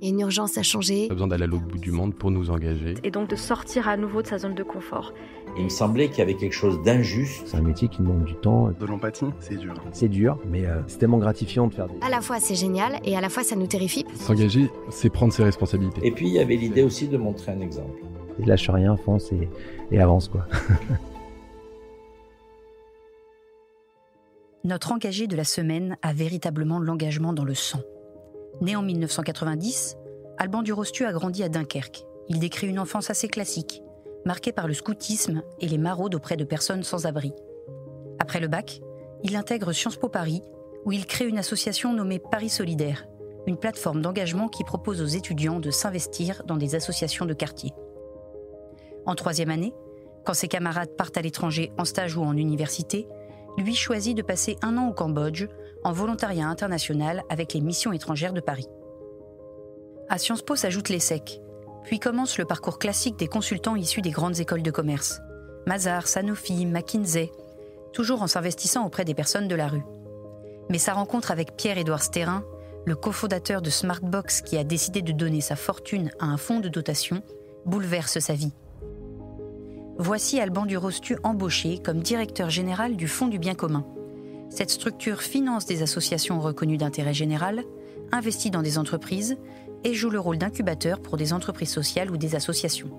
Il y a une urgence à changer. On a besoin d'aller à l'autre bout du monde pour nous engager. Et donc de sortir à nouveau de sa zone de confort. Il me semblait qu'il y avait quelque chose d'injuste. C'est un métier qui demande du temps. De l'empathie, c'est dur. C'est dur, mais euh, c'est tellement gratifiant de faire des... À la fois c'est génial et à la fois ça nous terrifie. S'engager, c'est prendre ses responsabilités. Et puis il y avait l'idée aussi de montrer un exemple. Il lâche rien, fonce et, et avance quoi. Notre engagé de la semaine a véritablement l'engagement dans le sang. Né en 1990, Alban Durostu a grandi à Dunkerque. Il décrit une enfance assez classique, marquée par le scoutisme et les maraudes auprès de personnes sans abri. Après le bac, il intègre Sciences Po Paris, où il crée une association nommée Paris Solidaire, une plateforme d'engagement qui propose aux étudiants de s'investir dans des associations de quartier. En troisième année, quand ses camarades partent à l'étranger en stage ou en université, lui choisit de passer un an au Cambodge en volontariat international avec les missions étrangères de Paris. À Sciences Po s'ajoute l'ESSEC, puis commence le parcours classique des consultants issus des grandes écoles de commerce. Mazar, Sanofi, McKinsey, toujours en s'investissant auprès des personnes de la rue. Mais sa rencontre avec Pierre-Édouard Sterrin, le cofondateur de Smartbox qui a décidé de donner sa fortune à un fonds de dotation, bouleverse sa vie. Voici Alban Durostu embauché comme directeur général du Fonds du bien commun. Cette structure finance des associations reconnues d'intérêt général, investit dans des entreprises et joue le rôle d'incubateur pour des entreprises sociales ou des associations.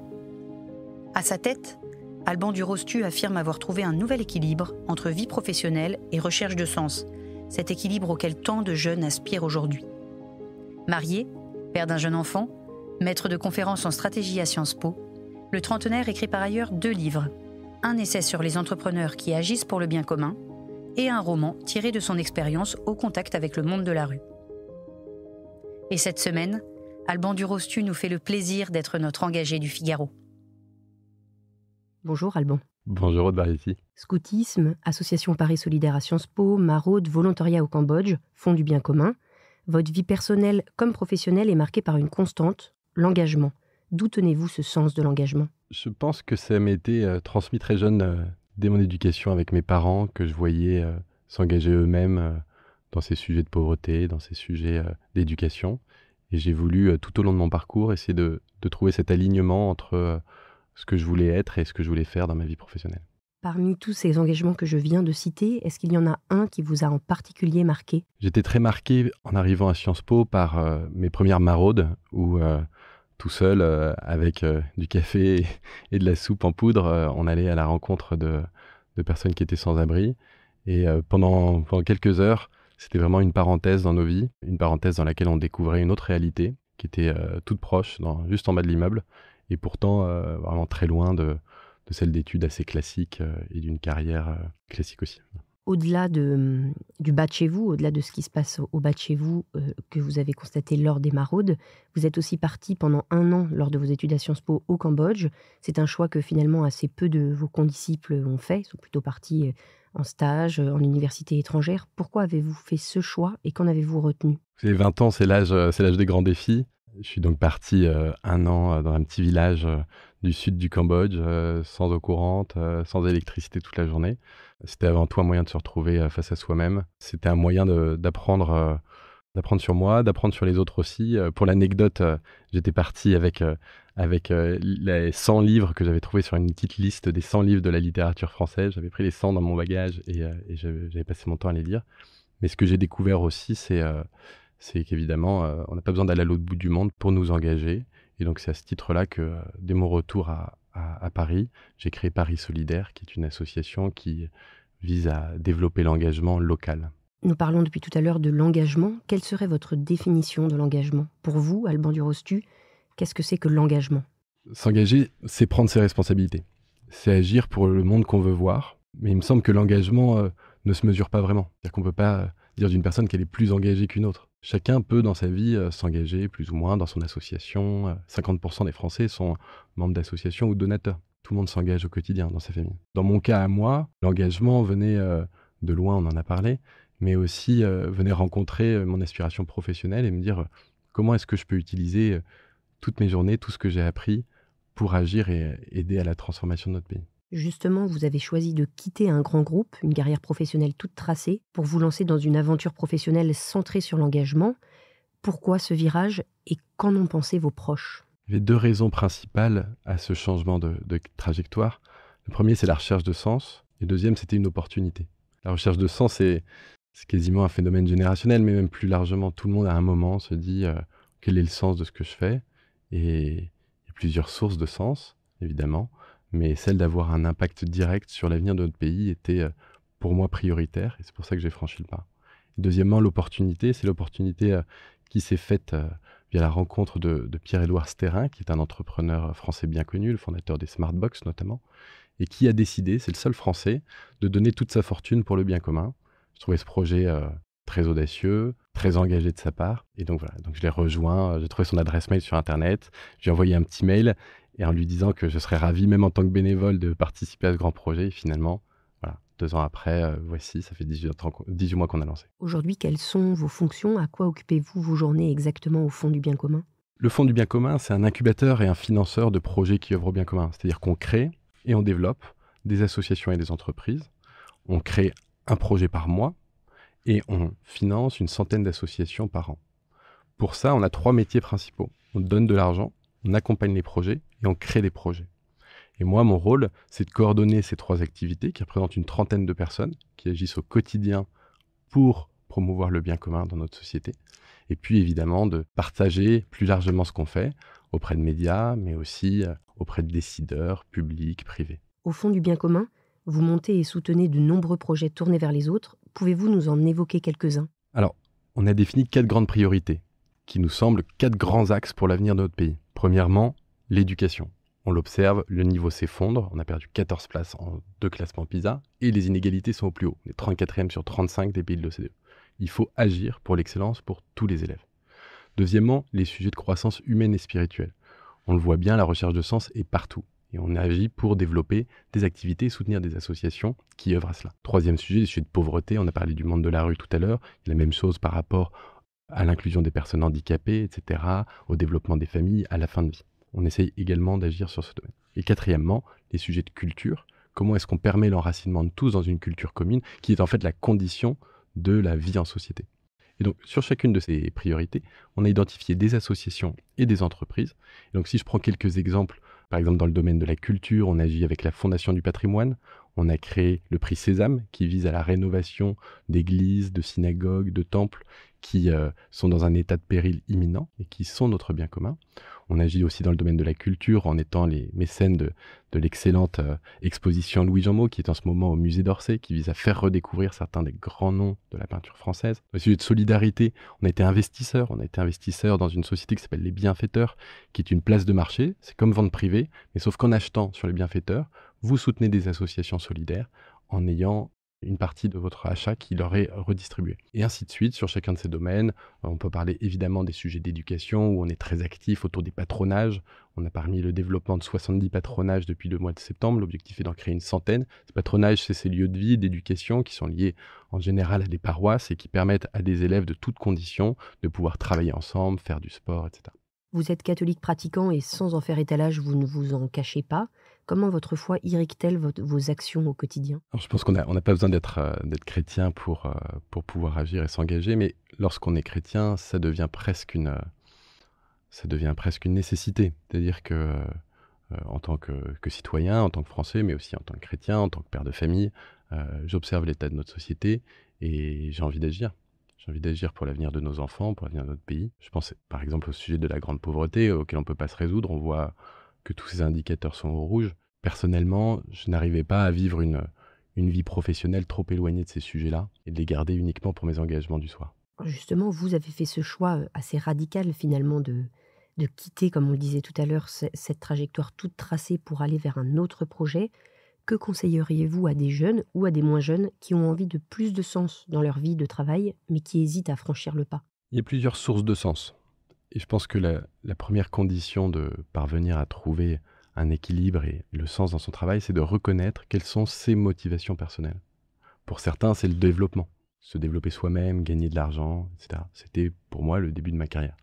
À sa tête, Alban Durostu affirme avoir trouvé un nouvel équilibre entre vie professionnelle et recherche de sens, cet équilibre auquel tant de jeunes aspirent aujourd'hui. Marié, père d'un jeune enfant, maître de conférences en stratégie à Sciences Po, le trentenaire écrit par ailleurs deux livres. Un essai sur les entrepreneurs qui agissent pour le bien commun, et un roman tiré de son expérience au contact avec le monde de la rue. Et cette semaine, Alban Durostu nous fait le plaisir d'être notre engagé du Figaro. Bonjour Alban. Bonjour Aude Barissi. Scoutisme, Association Paris Solidaire à Sciences Po, Maraude, Volontariat au Cambodge, Fonds du bien commun. Votre vie personnelle comme professionnelle est marquée par une constante, l'engagement. D'où tenez-vous ce sens de l'engagement Je pense que ça m'a été euh, transmis très jeune euh, dès mon éducation avec mes parents que je voyais euh, s'engager eux-mêmes euh, dans ces sujets de pauvreté, dans ces sujets euh, d'éducation. Et j'ai voulu, tout au long de mon parcours, essayer de, de trouver cet alignement entre ce que je voulais être et ce que je voulais faire dans ma vie professionnelle. Parmi tous ces engagements que je viens de citer, est-ce qu'il y en a un qui vous a en particulier marqué J'étais très marqué en arrivant à Sciences Po par mes premières maraudes où tout seul euh, avec euh, du café et, de la soupe en poudre. Euh, on allait à la rencontre de, personnes qui étaient sans abri. Et pendant, pendant, quelques heures, c'était vraiment une parenthèse dans nos vies, une parenthèse dans laquelle on découvrait une autre réalité qui était toute proche, juste en bas de l'immeuble, et pourtant vraiment très loin de, de celle d'études assez classiques et d'une carrière classique aussi au-delà mm, du bas de chez vous, au-delà de ce qui se passe au bas de chez vous, euh, que vous avez constaté lors des maraudes, vous êtes aussi parti pendant un an lors de vos études à Sciences Po au Cambodge. C'est un choix que finalement assez peu de vos condisciples ont fait. Ils sont plutôt partis euh, en stage, euh, en université étrangère. Pourquoi avez-vous fait ce choix et qu'en avez-vous retenu J'ai 20 ans, c'est l'âge, c'est l'âge des grands défis. Je suis donc parti un an dans un petit village du sud du Cambodge, euh, sans eau courante, euh, sans électricité toute la journée. C'était avant tout un moyen de se retrouver euh, face à soi-même. C'était un moyen d'apprendre d'apprendre sur moi, d'apprendre sur les autres aussi. pour l'anecdote, j'étais parti avec, avec les 100 livres que j'avais trouvés sur une petite liste des 100 livres de la littérature française. J'avais pris les 100 dans mon bagage et, j'avais passé mon temps à les lire. Mais ce que j'ai découvert aussi, c'est qu'évidemment, on n'a pas besoin d'aller à l'autre bout du monde pour nous engager. Et donc c'est à ce titre-là que, euh, dès mon retour à, Paris, j'ai créé Paris Solidaire, qui est une association qui vise à développer l'engagement local. Nous parlons depuis tout à l'heure de l'engagement. Quelle serait votre définition de l'engagement Pour vous, Alban Durostu, qu'est-ce que c'est que l'engagement S'engager, c'est prendre ses responsabilités. C'est agir pour le monde qu'on veut voir. Mais il me semble que l'engagement euh, ne se mesure pas vraiment. C'est-à-dire qu'on ne peut pas euh, dire d'une personne qu'elle est plus engagée qu'une autre. Chacun peut dans sa vie euh, s'engager plus ou moins dans son association. 50% euh, des Français sont membres d'associations ou donateurs. Tout le monde s'engage au quotidien dans sa famille. Dans mon cas à moi, l'engagement venait euh, de loin, on en a parlé, mais aussi venait rencontrer mon aspiration professionnelle et me dire comment est-ce que je peux utiliser toutes mes journées, tout ce que j'ai appris pour agir et aider à la transformation de notre pays. Justement, vous avez choisi de quitter un grand groupe, une carrière professionnelle toute tracée, pour vous lancer dans une aventure professionnelle centrée sur l'engagement. Pourquoi ce virage et qu'en ont pensé vos proches Il y avait deux raisons principales à ce changement de, trajectoire. Le premier, c'est la recherche de sens. Et le deuxième, c'était une opportunité. La recherche de sens, c'est quasiment un phénomène générationnel, mais même plus largement, tout le monde à un moment se dit euh, quel est le sens de ce que je fais. Et il y a plusieurs sources de sens, évidemment mais celle d'avoir un impact direct sur l'avenir de notre pays était euh, pour moi prioritaire, et c'est pour ça que j'ai franchi le pas. Deuxièmement, l'opportunité, c'est l'opportunité euh, qui s'est faite euh, via la rencontre de, pierre édouard Sterrin, qui est un entrepreneur français bien connu, le fondateur des Smartbox notamment, et qui a décidé, c'est le seul français, de donner toute sa fortune pour le bien commun. Je trouvais ce projet très audacieux, très engagé de sa part, et donc voilà, donc je l'ai rejoint, j'ai trouvé son adresse mail sur Internet, j'ai envoyé un petit mail, et en lui disant que je serais ravi, même en tant que bénévole, de participer à ce grand projet. finalement, voilà, deux ans après, euh, voici, ça fait 18, 18 mois qu'on a lancé. Aujourd'hui, quelles sont vos fonctions À quoi occupez-vous vos journées exactement au fond du bien commun Le Fonds du bien commun, c'est un incubateur et un financeur de projets qui œuvrent au bien commun. C'est-à-dire qu'on crée et on développe des associations et des entreprises. On crée un projet par mois et on finance une centaine d'associations par an. Pour ça, on a trois métiers principaux. On donne de l'argent, on accompagne les projets et on des projets. Et moi, mon rôle, c'est de coordonner ces trois activités qui représentent une trentaine de personnes qui agissent au quotidien pour promouvoir le bien commun dans notre société. Et puis, évidemment, de partager plus largement ce qu'on fait auprès de médias, mais aussi euh, auprès de décideurs, publics, privés. Au fond du bien commun, vous montez et soutenez de nombreux projets tournés vers les autres. Pouvez-vous nous en évoquer quelques-uns Alors, on a défini quatre grandes priorités qui nous semblent quatre grands axes pour l'avenir de notre pays. Premièrement, l'éducation. On l'observe, le niveau s'effondre, on a perdu 14 places en deux classements PISA, et les inégalités sont au plus haut, on est 34e sur 35 des pays de l'OCDE. Il faut agir pour l'excellence pour tous les élèves. Deuxièmement, les sujets de croissance humaine et spirituelle. On le voit bien, la recherche de sens est partout, et on agit pour développer des activités soutenir des associations qui œuvrent à cela. Troisième sujet, les sujets de pauvreté, on a parlé du monde de la rue tout à l'heure, la même chose par rapport à l'inclusion des personnes handicapées, etc., au développement des familles, à la fin de vie on essaye également d'agir sur ce domaine. Et quatrièmement, les sujets de culture. Comment est-ce qu'on permet l'enracinement de tous dans une culture commune, qui est en fait la condition de la vie en société et donc, sur chacune de ces priorités, on a identifié des associations et des entreprises. Et donc, si je prends quelques exemples, par exemple, dans le domaine de la culture, on agit avec la Fondation du patrimoine, on a créé le prix Sésame qui vise à la rénovation d'églises, de synagogues, de temples qui euh, sont dans un état de péril imminent et qui sont notre bien commun. On agit aussi dans le domaine de la culture en étant les mécènes de, l'excellente euh, exposition Louis Jeanmot qui est en ce moment au musée d'Orsay, qui vise à faire redécouvrir certains des grands noms de la peinture française. Au sujet de solidarité, on a été investisseur. On a été investisseur dans une société qui s'appelle Les Bienfaiteurs, qui est une place de marché. C'est comme vente privée, mais sauf qu'en achetant sur les bienfaiteurs, vous soutenez des associations solidaires en ayant une partie de votre achat qui leur est redistribuée. Et ainsi de suite sur chacun de ces domaines. Euh, on peut parler évidemment des sujets d'éducation où on est très actif autour des patronages. On a parmi le développement de 70 patronages depuis le mois de septembre. L'objectif est d'en créer une centaine. Ce patronage, c'est ces lieux de vie, d'éducation qui sont liés en général à des paroisses et qui permettent à des élèves de toutes conditions de pouvoir travailler ensemble, faire du sport, etc. Vous êtes catholique pratiquant et sans en faire étalage, vous ne vous en cachez pas. Comment votre foi irrigue-t-elle vos actions au quotidien Je pense qu'on n'a on pas besoin d'être euh, chrétien pour, euh, pour pouvoir agir et s'engager, mais lorsqu'on est chrétien, ça devient presque une, euh, ça devient presque une nécessité. C'est-à-dire que en tant que, citoyen, en tant que Français, mais aussi en tant que chrétien, en tant que père de famille, j'observe l'état de notre société et j'ai envie d'agir. J'ai envie d'agir pour l'avenir de nos enfants, pour l'avenir de notre pays. Je pense par exemple au sujet de la grande pauvreté euh, auquel on ne peut pas se résoudre. On voit que tous ces indicateurs sont au rouge. Personnellement, je n'arrivais pas à vivre une, une vie professionnelle trop éloignée de ces sujets-là et de les garder uniquement pour mes engagements du soir. Justement, vous avez fait ce choix euh, assez radical finalement de, de quitter, comme on le disait tout à l'heure, cette trajectoire toute tracée pour aller vers un autre projet que conseilleriez-vous à des jeunes ou à des moins jeunes qui ont envie de plus de sens dans leur vie de travail, mais qui hésitent à franchir le pas Il y a plusieurs sources de sens. Et je pense que la, première condition de parvenir à trouver un équilibre et le sens dans son travail, c'est de reconnaître quelles sont ses motivations personnelles. Pour certains, c'est le développement. Se développer soi-même, gagner de l'argent, etc. C'était pour moi le début de ma carrière.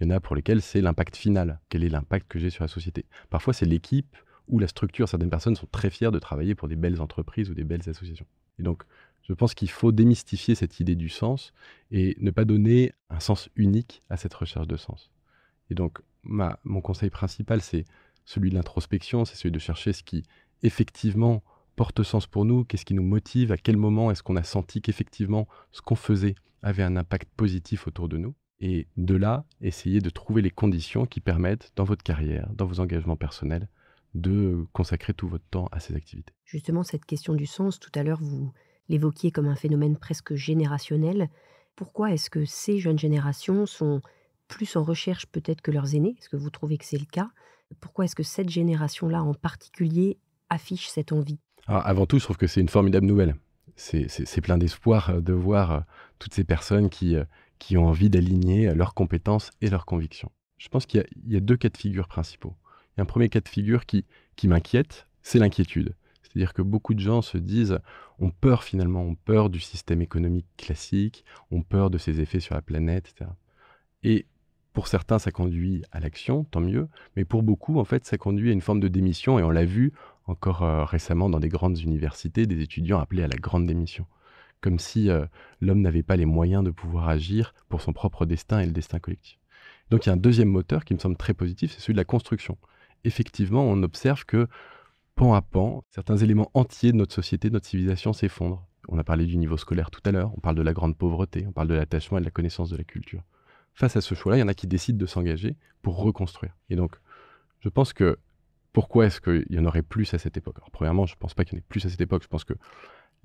Il y en a pour lesquels c'est l'impact final. Quel est l'impact que j'ai sur la société Parfois, c'est l'équipe, où la structure. Certaines personnes sont très fières de travailler pour des belles entreprises ou des belles associations. Et donc, je pense qu'il faut démystifier cette idée du sens et ne pas donner un sens unique à cette recherche de sens. Et donc, mon conseil principal, c'est celui de l'introspection, c'est celui de chercher ce qui, effectivement, porte sens pour nous, qu'est-ce qui nous motive, à quel moment est-ce qu'on a senti qu'effectivement ce qu'on faisait avait un impact positif autour de nous. Et de là, essayer de trouver les conditions qui permettent, dans votre carrière, dans vos engagements personnels, de consacrer tout votre temps à ces activités. Justement, cette question du sens, tout à l'heure, vous l'évoquiez comme un phénomène presque générationnel. Pourquoi est-ce que ces jeunes générations sont plus en recherche peut-être que leurs aînés Est-ce que vous trouvez que c'est le cas Pourquoi est-ce que cette génération-là en particulier affiche cette envie ah, Avant tout, je trouve que c'est une formidable nouvelle. C'est plein d'espoir euh, de voir euh, toutes ces personnes qui, euh, ont envie d'aligner leurs compétences et leurs convictions. Je pense qu'il y, y a deux cas de figure principaux. Il y a un premier cas de figure qui, m'inquiète, c'est l'inquiétude. C'est-à-dire que beaucoup de gens se disent, on peur finalement, on peur du système économique classique, on peur de ses effets sur la planète, etc. Et pour certains, ça conduit à l'action, tant mieux, mais pour beaucoup, en fait, ça conduit à une forme de démission, et on l'a vu encore euh, récemment dans des grandes universités, des étudiants appelés à la grande démission, comme si euh, l'homme n'avait pas les moyens de pouvoir agir pour son propre destin et le destin collectif. Donc il y a un deuxième moteur qui me semble très positif, c'est celui de la construction effectivement, on observe que, pan à pan, certains éléments entiers de notre société, de notre civilisation s'effondrent. On a parlé du niveau scolaire tout à l'heure, on parle de la grande pauvreté, on parle de l'attachement et de la connaissance de la culture. Face à ce choix-là, il y en a qui décident de s'engager pour reconstruire. Et donc, je pense que pourquoi est-ce qu'il y en aurait plus à cette époque Premièrement, je ne pense pas qu'il y en ait plus à cette époque. Je pense que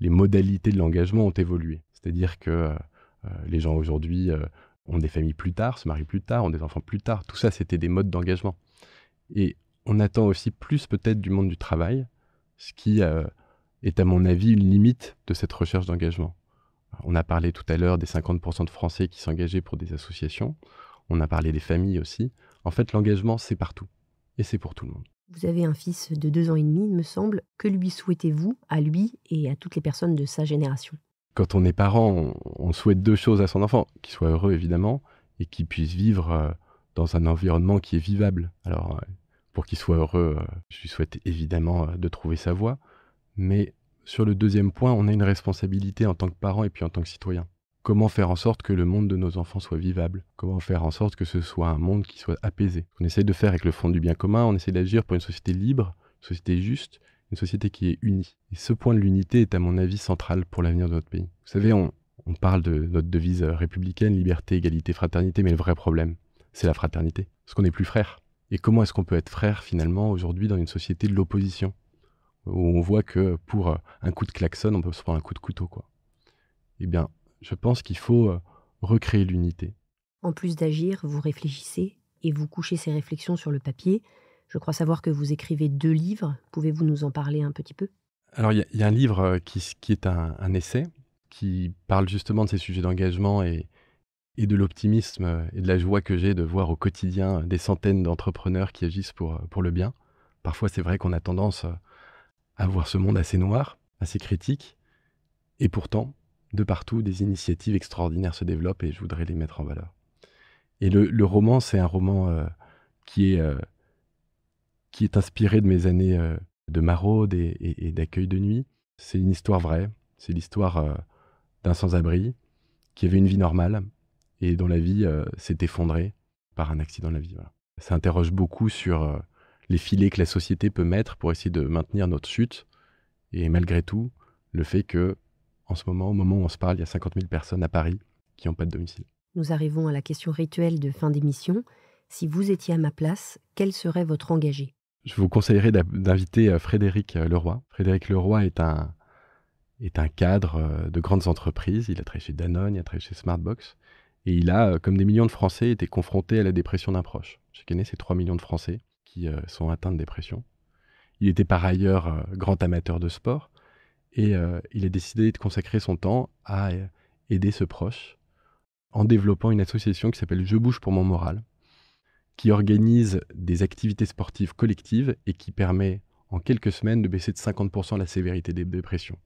les modalités de l'engagement ont évolué. C'est-à-dire que euh, les gens aujourd'hui euh, ont des familles plus tard, se marient plus tard, ont des enfants plus tard. Tout ça, c'était des modes d'engagement. Et on attend aussi plus peut-être du monde du travail, ce qui euh, est à mon avis une limite de cette recherche d'engagement. On a parlé tout à l'heure des 50% de Français qui s'engageaient pour des associations, on a parlé des familles aussi. En fait, l'engagement, c'est partout, et c'est pour tout le monde. Vous avez un fils de deux ans et demi, il me semble. Que lui souhaitez-vous à lui et à toutes les personnes de sa génération Quand on est parent, on souhaite deux choses à son enfant qu'il soit heureux, évidemment, et qu'il puisse vivre euh, dans un environnement qui est vivable. Alors, euh, pour qu'il soit heureux, euh, je lui souhaite évidemment euh, de trouver sa voie. Mais sur le deuxième point, on a une responsabilité en tant que parent et puis en tant que citoyen. Comment faire en sorte que le monde de nos enfants soit vivable Comment faire en sorte que ce soit un monde qui soit apaisé On essaie de faire avec le fond du bien commun, on essaie d'agir pour une société libre, une société juste, une société qui est unie. Et ce point de l'unité est à mon avis central pour l'avenir de notre pays. Vous savez, on, on parle de notre devise euh, républicaine, liberté, égalité, fraternité, mais le vrai problème, c'est la fraternité. Parce qu'on n'est plus frères. Et comment est-ce qu'on peut être frère finalement aujourd'hui dans une société de l'opposition où on voit que pour euh, un coup de klaxon, on peut se prendre un coup de couteau, quoi. Eh bien, je pense qu'il faut euh, recréer l'unité. En plus d'agir, vous réfléchissez et vous couchez ces réflexions sur le papier. Je crois savoir que vous écrivez deux livres. Pouvez-vous nous en parler un petit peu Alors, il y, a un livre euh, qui, est un, essai qui parle justement de ces sujets d'engagement et, et de l'optimisme euh, et de la joie que j'ai de voir au quotidien des centaines d'entrepreneurs qui agissent pour, euh, pour le bien. Parfois, c'est vrai qu'on a tendance euh, à voir ce monde assez noir, assez critique, et pourtant, de partout, des initiatives extraordinaires se développent et je voudrais les mettre en valeur. Et le, roman, c'est un roman qui, est, qui est inspiré de mes années de maraude et d'accueil de nuit. C'est une histoire vraie, c'est l'histoire d'un sans-abri qui avait une vie normale, et dont la vie s'est euh, effondrée par un accident de la vie. Ça interroge beaucoup sur euh, les filets que la société peut mettre pour essayer de maintenir notre chute. Et malgré tout, le fait que, en ce moment, au moment où on se parle, il y a 50 000 personnes à Paris qui n'ont pas de domicile. Nous arrivons à la question rituelle de fin d'émission. Si vous étiez à ma place, quel serait votre engagé Je vous conseillerais d'inviter euh, Frédéric Leroy. Frédéric Leroy est un, est un cadre de grandes entreprises. Il a travaillé chez Danone, il a travaillé chez Smartbox. Et il a, euh, comme des millions de Français, été confronté à la dépression d'un proche. Chaque année, c'est 3 millions de Français qui euh, sont atteints de dépression. Il était par ailleurs euh, grand amateur de sport et il a décidé de consacrer son temps à aider ce proche en développant une association qui s'appelle Je bouge pour mon moral, qui organise des activités sportives collectives et qui permet en quelques semaines de baisser de 50% la sévérité des dépressions.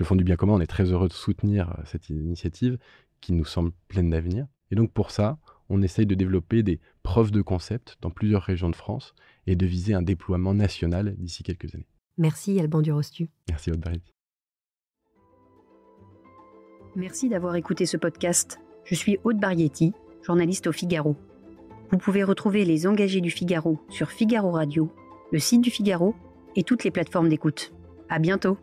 le Fonds du bien commun, on est très heureux de soutenir cette initiative qui nous semble pleine d'avenir. Et donc pour ça, on essaye de développer des preuves de concept dans plusieurs régions de France et de viser un déploiement national d'ici quelques années. Merci Alban Durostu. Merci Barietti. Merci d'avoir écouté ce podcast. Je suis Aude Barietti, journaliste au Figaro. Vous pouvez retrouver les engagés du Figaro sur Figaro Radio, le site du Figaro et toutes les plateformes d'écoute. À bientôt.